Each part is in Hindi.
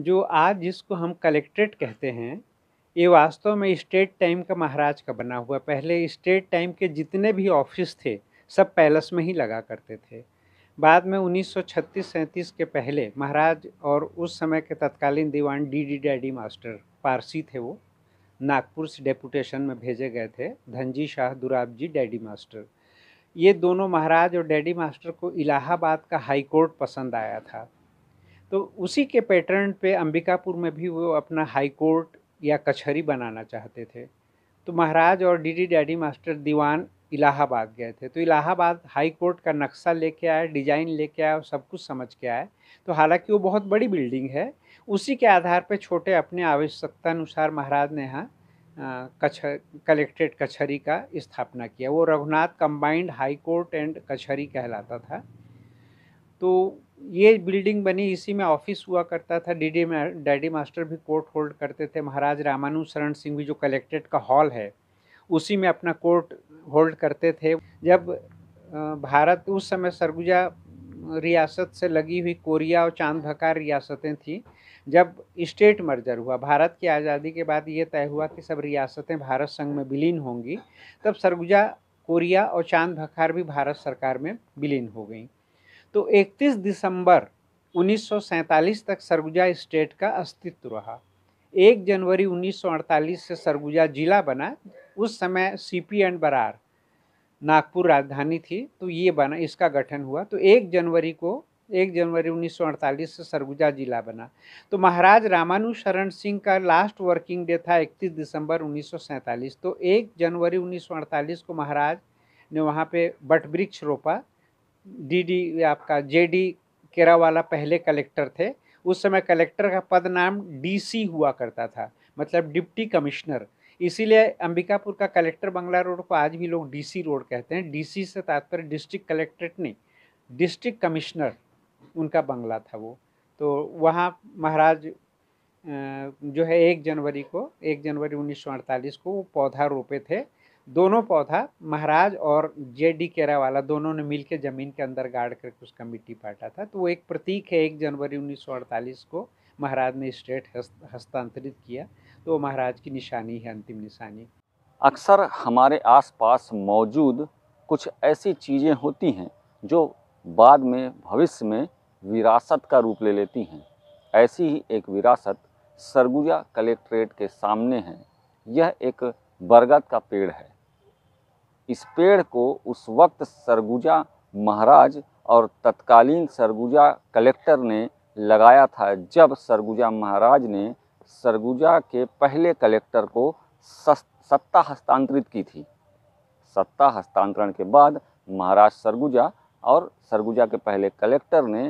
जो आज जिसको हम कलेक्ट्रेट कहते हैं ये वास्तव में स्टेट टाइम का महाराज का बना हुआ पहले स्टेट टाइम के जितने भी ऑफिस थे सब पैलेस में ही लगा करते थे बाद में 1936-37 के पहले महाराज और उस समय के तत्कालीन दीवान डी डी डैडी मास्टर पारसी थे वो नागपुर से डेपुटेशन में भेजे गए थे धनजी शाह दुराब जी डैडी मास्टर ये दोनों महाराज और डैडी मास्टर को इलाहाबाद का हाई कोर्ट पसंद आया था तो उसी के पैटर्न पे अंबिकापुर में भी वो अपना हाई कोर्ट या कचहरी बनाना चाहते थे तो महाराज और डीडी डैडी मास्टर दीवान इलाहाबाद गए थे तो इलाहाबाद हाई कोर्ट का नक्शा लेके आए डिज़ाइन लेके आए और सब कुछ समझ के आए तो हालांकि वो बहुत बड़ी बिल्डिंग है उसी के आधार पर छोटे अपने आवश्यकता अनुसार महाराज ने यहाँ कछ कलेक्ट्रेट कचहरी का स्थापना किया वो Raghunath combined high court and कचहरी कहलाता था तो ये बिल्डिंग बनी इसी में ऑफिस हुआ करता था डीडी डैडी मास्टर भी कोर्ट होल्ड करते थे महाराज रामानु शरण सिंह भी जो कलेक्ट्रेट का हॉल है उसी में अपना कोर्ट होल्ड करते थे जब भारत उस समय सरगुजा रियासत से लगी हुई कोरिया और चांद भकार रियासतें थीं जब स्टेट मर्जर हुआ भारत की आज़ादी के बाद ये तय हुआ कि सब रियासतें भारत संघ में विलीन होंगी तब सरगुजा कोरिया और चांद भकार भी भारत सरकार में विलीन हो गई तो 31 दिसंबर 1947 तक सरगुजा स्टेट का अस्तित्व रहा एक जनवरी 1948 से सरगुजा जिला बना उस समय सीपी एंड बरार नागपुर राजधानी थी तो ये बना इसका गठन हुआ तो एक जनवरी को एक जनवरी 1948 से सरगुजा जिला बना तो महाराज रामानुशरण सिंह का लास्ट वर्किंग डे था 31 दिसंबर 1947 तो एक जनवरी 1948 को महाराज ने वहाँ पे बट वृक्ष रोपा डीडी आपका जेडी केरावाला पहले कलेक्टर थे उस समय कलेक्टर का पद नाम डीसी हुआ करता था मतलब डिप्टी कमिश्नर इसीलिए अंबिकापुर का कलेक्टर बंगला रोड को आज भी लोग डीसी रोड कहते हैं डीसी से तात्पर्य डिस्ट्रिक्ट कलेक्ट्रेट नहीं डिस्ट्रिक्ट कमिश्नर उनका बंगला था वो तो वहाँ महाराज जो है एक जनवरी को एक जनवरी उन्नीस को वो पौधा रोपे थे दोनों पौधा महाराज और जे डी वाला दोनों ने मिलकर ज़मीन के अंदर गाड़ करके उसका मिट्टी पाटा था तो वो एक प्रतीक है एक जनवरी 1948 को महाराज ने स्टेट हस्तांतरित किया तो वो महाराज की निशानी है अंतिम निशानी अक्सर हमारे आसपास मौजूद कुछ ऐसी चीज़ें होती हैं जो बाद में भविष्य में विरासत का रूप ले लेती हैं ऐसी ही एक विरासत सरगुजा कलेक्ट्रेट के सामने है यह एक बरगद का पेड़ है इस पेड़ को उस वक्त सरगुजा महाराज और तत्कालीन सरगुजा कलेक्टर ने लगाया था जब सरगुजा महाराज ने सरगुजा के पहले कलेक्टर को सत्ता हस्तांतरित की थी सत्ता हस्तांतरण के बाद महाराज सरगुजा और सरगुजा के पहले कलेक्टर ने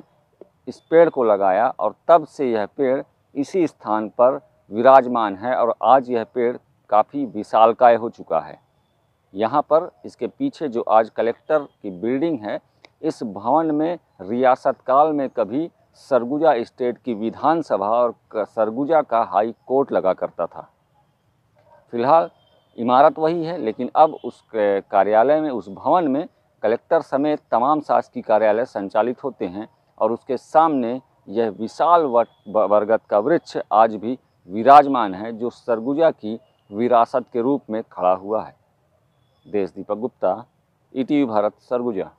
इस पेड़ को लगाया और तब से यह पेड़ इसी स्थान पर विराजमान है और आज यह पेड़ काफ़ी विशालकाय हो चुका है यहाँ पर इसके पीछे जो आज कलेक्टर की बिल्डिंग है इस भवन में रियासत काल में कभी सरगुजा स्टेट की विधानसभा और सरगुजा का हाई कोर्ट लगा करता था फिलहाल इमारत वही है लेकिन अब उस कार्यालय में उस भवन में कलेक्टर समेत तमाम शासकीय कार्यालय संचालित होते हैं और उसके सामने यह विशाल वर्गत का वृक्ष आज भी विराजमान है जो सरगुजा की विरासत के रूप में खड़ा हुआ है देश दीपक गुप्ता ई भारत सरगुजा